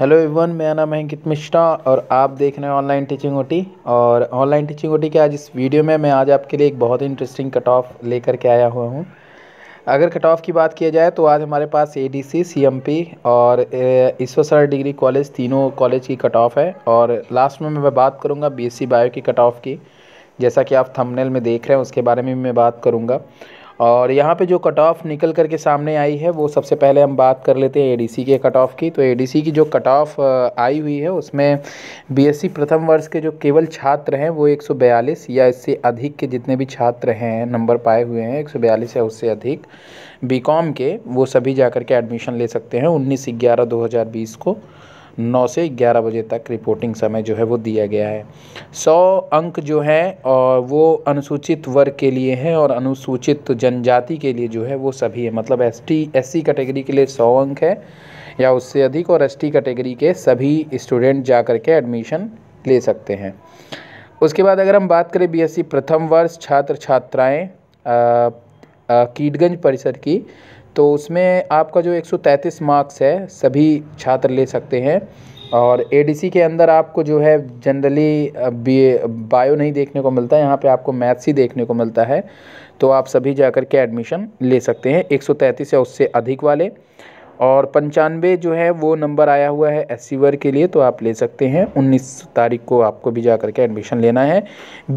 hello everyone मेरा नाम है अंकित मिश्रा और आप देख रहे हैं ऑनलाइन टीचिंग ओटी और ऑनलाइन टीचिंग ओटी के आज इस वीडियो में मैं आज आपके लिए एक बहुत ही इंटरेस्टिंग कट ऑफ लेकर के आया हुआ हूँ अगर कट ऑफ की बात किया जाए तो आज हमारे पास A D C C M P और ईश्वर सर डिग्री कॉलेज तीनों कॉलेज की कट ऑफ है और लास्ट में मैं बात करूँगा बी एस सी बायो की कट ऑफ की जैसा कि आप थमनेल में देख रहे हैं उसके बारे में भी मैं बात करूँगा और यहाँ पे जो कट ऑफ निकल करके सामने आई है वो सबसे पहले हम बात कर लेते हैं एडीसी के कट ऑफ की तो एडीसी की जो कट ऑफ आई हुई है उसमें बीएससी प्रथम वर्ष के जो केवल छात्र हैं वो 142 या इससे अधिक के जितने भी छात्र हैं नंबर पाए हुए हैं 142 या उससे अधिक बीकॉम के वो सभी जा के एडमिशन ले सकते हैं उन्नीस ग्यारह दो को नौ से ग्यारह बजे तक रिपोर्टिंग समय जो है वो दिया गया है सौ अंक जो हैं और वो अनुसूचित वर्ग के लिए हैं और अनुसूचित जनजाति के लिए जो है वो सभी है मतलब एस टी एस कैटेगरी के लिए सौ अंक है या उससे अधिक और एस कैटेगरी के सभी स्टूडेंट जा कर के एडमिशन ले सकते हैं उसके बाद अगर हम बात करें बी e प्रथम वर्ष छात्र छात्राएँ कीटगंज परिसर की तो उसमें आपका जो 133 मार्क्स है सभी छात्र ले सकते हैं और एडीसी के अंदर आपको जो है जनरली बी बायो नहीं देखने को मिलता है यहाँ पे आपको मैथ्स ही देखने को मिलता है तो आप सभी जा कर के एडमिशन ले सकते हैं 133 या उससे अधिक वाले और पंचानवे जो है वो नंबर आया हुआ है एस वर्ग के लिए तो आप ले सकते हैं उन्नीस तारीख को आपको भी जा करके एडमिशन लेना है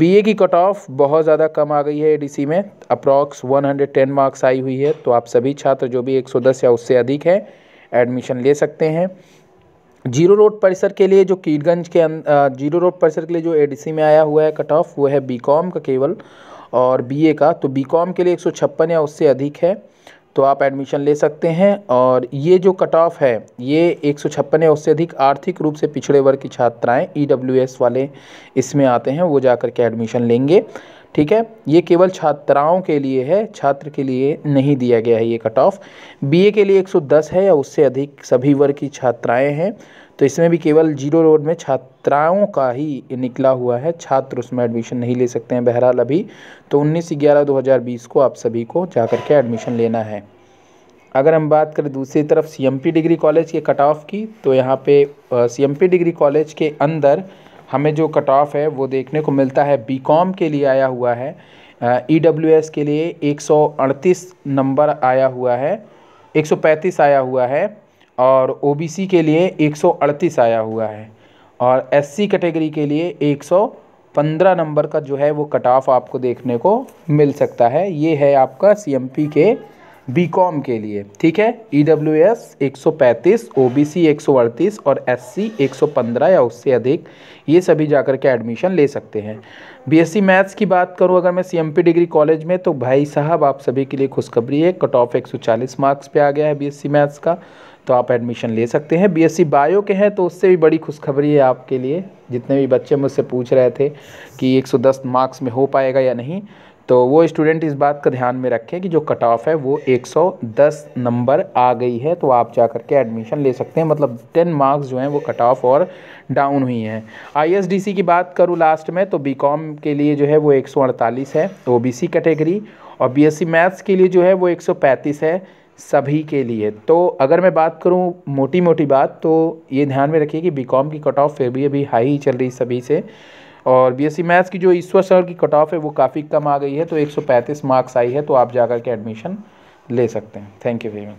बीए की कट ऑफ बहुत ज़्यादा कम आ गई है एडीसी में अप्रॉक्स 110 मार्क्स आई हुई है तो आप सभी छात्र जो भी 110 या उससे अधिक है एडमिशन ले सकते हैं जीरो रोड परिसर के लिए जो कीटगंज के जीरो अं-, रोड परिसर के लिए जो ए में आया हुआ है कट ऑफ वो है बीकॉम का केवल और बीए का तो बीकॉम के लिए एक या उससे अधिक है तो आप एडमिशन ले सकते हैं और ये जो कट ऑफ है ये एक सौ छप्पन या उससे अधिक आर्थिक रूप से पिछड़े वर्ग की छात्राएं ई e वाले इसमें आते हैं वो जा कर के एडमिशन लेंगे ठीक है ये केवल छात्राओं के लिए है छात्र के लिए नहीं दिया गया है ये कट ऑफ बी के लिए 110 है या उससे अधिक सभी वर्ग की छात्राएं हैं तो इसमें भी केवल जीरो रोड में छात्राओं का ही निकला हुआ है छात्र उसमें एडमिशन नहीं ले सकते हैं बहरहाल अभी तो उन्नीस ग्यारह दो हज़ार बीस को आप सभी को जा कर के एडमिशन लेना है अगर हम बात करें दूसरी तरफ सी डिग्री कॉलेज के कट ऑफ की तो यहाँ पे सी डिग्री कॉलेज के अंदर हमें जो कट ऑफ है वो देखने को मिलता है बीकॉम के लिए आया हुआ है ई डब्ल्यू एस के लिए 138 नंबर आया हुआ है 135 आया हुआ है और ओ बी सी के लिए 138 आया हुआ है और एस सी कैटेगरी के लिए 115 नंबर का जो है वो कट ऑफ आपको देखने को मिल सकता है ये है आपका सी एम पी के कॉम के लिए ठीक है ई डब्ल्यू एस एक सौ पैंतीस ओ बी सी एक सौ अड़तीस और एस सी एक सौ पंद्रह या उससे अधिक ये सभी जाकर के एडमिशन ले सकते हैं बी एस सी मैथ्स की बात करूँ अगर मैं C M P degree college में तो भाई साहब आप सभी के लिए खुशखबरी है कट ऑफ एक सौ चालीस मार्क्स पे आ गया है बी एस सी मैथ्स का तो आप एडमिशन ले सकते हैं बीएससी बायो के हैं तो उससे भी बड़ी खुशखबरी है आपके लिए जितने भी बच्चे मुझसे पूछ रहे थे कि 110 मार्क्स में हो पाएगा या नहीं तो वो स्टूडेंट इस बात का ध्यान में रखें कि जो कट ऑफ है वो 110 नंबर आ गई है तो आप जा करके एडमिशन ले सकते हैं मतलब 10 मार्क्स जो हैं वो कट ऑफ और डाउन हुई हैं आईएसडीसी की बात करूँ लास्ट में तो बीकॉम के लिए जो है वो 148 है ओबीसी कैटेगरी और बीएससी मैथ्स के लिए जो है वो एक है सभी के लिए तो अगर मैं बात करूं मोटी मोटी बात तो ये ध्यान में रखिए कि बीकॉम की कट ऑफ फिर भी अभी हाई ही चल रही सभी से और बीएससी मैथ्स की जो ईश्वर सर की कट ऑफ है वो काफ़ी कम आ गई है तो 135 मार्क्स आई है तो आप जा के एडमिशन ले सकते हैं थैंक यू वेरी मच